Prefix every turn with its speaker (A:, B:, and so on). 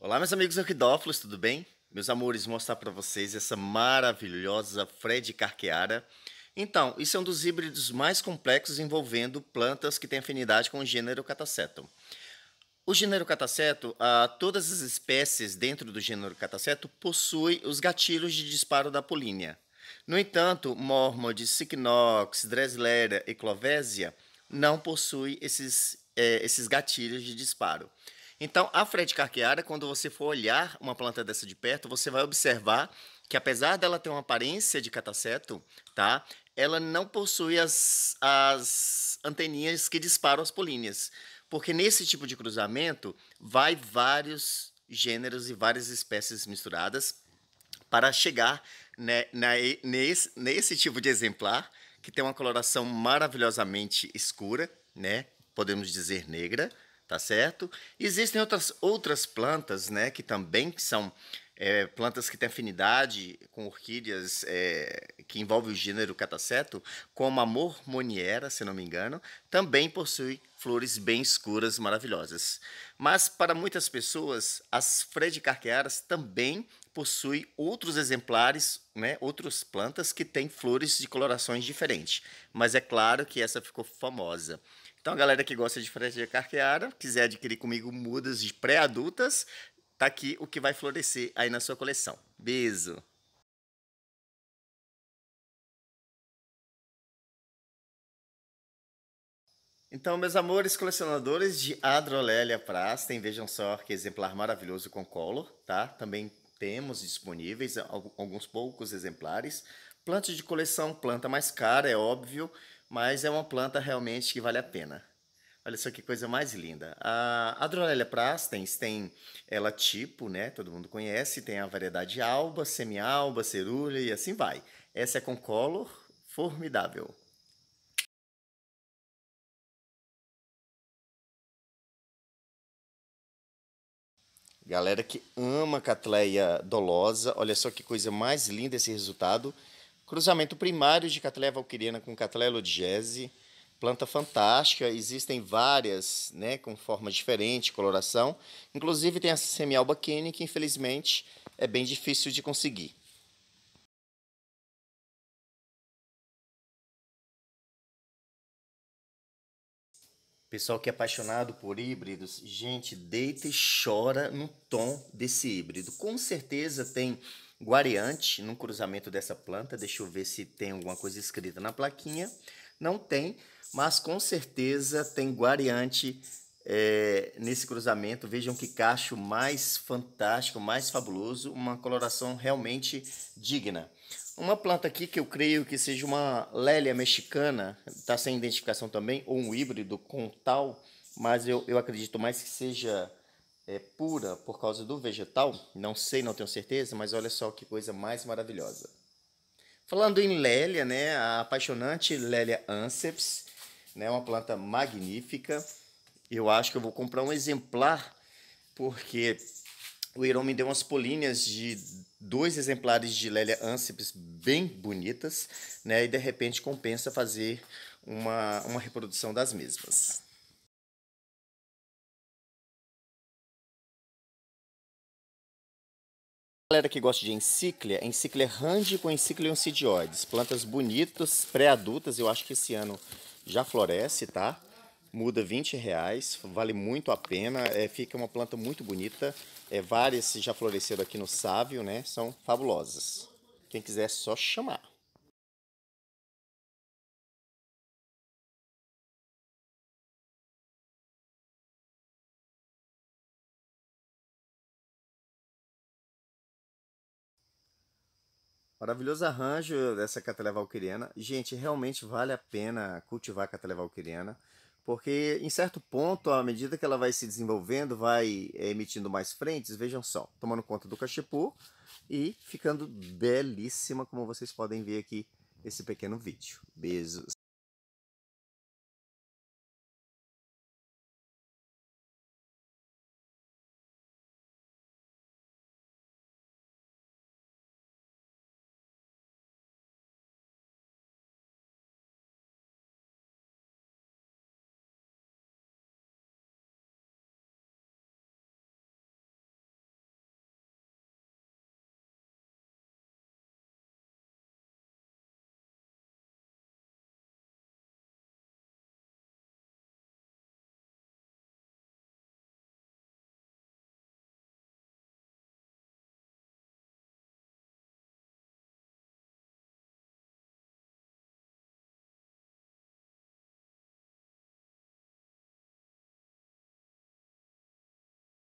A: Olá, meus amigos orquidófilos, tudo bem? Meus amores,
B: mostrar para vocês essa maravilhosa Fred Carqueara. Então, isso é um dos híbridos mais complexos envolvendo plantas que têm afinidade com o gênero Cataceto. O gênero Cataceto, ah, todas as espécies dentro do gênero Cataceto possuem os gatilhos de disparo da polínia. No entanto, Mormodes, Cycnox, Dreslera e Clovésia não possuem esses, eh, esses gatilhos de disparo. Então, a Fred Carqueara, quando você for olhar uma planta dessa de perto, você vai observar que apesar dela ter uma aparência de cataceto, tá? Ela não possui as, as anteninhas que disparam as políneas. Porque nesse tipo de cruzamento, vai vários gêneros e várias espécies misturadas para chegar né, na, nesse, nesse tipo de exemplar, que tem uma coloração maravilhosamente escura, né? Podemos dizer negra, tá certo? Existem outras, outras plantas, né, que também são é, plantas que têm afinidade com orquídeas é, que envolve o gênero cataceto, como a mormoniera, se não me engano, também possui flores bem escuras maravilhosas. Mas para muitas pessoas, as fredicarquearas também possuem outros exemplares, né, outras plantas que têm flores de colorações diferentes. Mas é claro que essa ficou famosa. Então, a galera que gosta de frete de quiser adquirir
C: comigo mudas de pré-adultas, tá aqui o que vai florescer aí na sua coleção.
A: Beijo! Então, meus amores colecionadores de Adrolélia
B: tem vejam só que exemplar maravilhoso com color, tá? Também temos disponíveis alguns poucos exemplares. Planta de coleção, planta mais cara, é óbvio, mas é uma planta realmente que vale a pena. Olha só que coisa mais linda. A Adrolélia prastens tem ela tipo, né? Todo mundo conhece, tem a variedade alba,
C: semi-alba, cerulha e assim vai. Essa é com color formidável.
A: Galera que ama Catleia dolosa, olha
B: só que coisa mais linda esse resultado. Cruzamento primário de Catleia valquiriana com Catleia lodgese planta fantástica, existem várias, né, com forma diferente,
C: coloração. Inclusive tem a semialba Kenny, que infelizmente é bem difícil de
A: conseguir. Pessoal que é apaixonado por híbridos,
B: gente, deita e chora no tom desse híbrido. Com certeza tem guariante no cruzamento dessa planta. Deixa eu ver se tem alguma coisa escrita na plaquinha não tem, mas com certeza tem Guariante é, nesse cruzamento. Vejam que cacho mais fantástico, mais fabuloso, uma coloração realmente digna. Uma planta aqui que eu creio que seja uma lélia mexicana, está sem identificação também, ou um híbrido com tal, mas eu, eu acredito mais que seja é, pura por causa do vegetal. Não sei, não tenho certeza, mas olha só que coisa mais maravilhosa. Falando em Lélia, né? A apaixonante Lélia anceps, né? Uma planta magnífica. Eu acho que eu vou comprar um exemplar, porque o Iron me deu umas polinhas de dois exemplares de Lélia anceps bem bonitas, né? E de repente compensa fazer
A: uma, uma reprodução das mesmas. galera que gosta de
C: encíclia, encíclia randi com encíclia oncidioides. Plantas bonitas, pré-adultas, eu acho que
B: esse ano já floresce, tá? Muda 20 reais, vale muito a pena, é, fica uma planta muito bonita. É, várias já floresceram aqui no Sávio, né? São
A: fabulosas. Quem quiser é só chamar.
C: Maravilhoso arranjo dessa Cataleia Valquiriana. Gente, realmente vale a
B: pena cultivar a Cataleia Valquiriana, porque em certo ponto, à medida que ela vai se desenvolvendo, vai eh, emitindo mais frentes, vejam só, tomando conta do cachipu e
C: ficando belíssima, como vocês podem ver aqui esse pequeno vídeo. Beijos!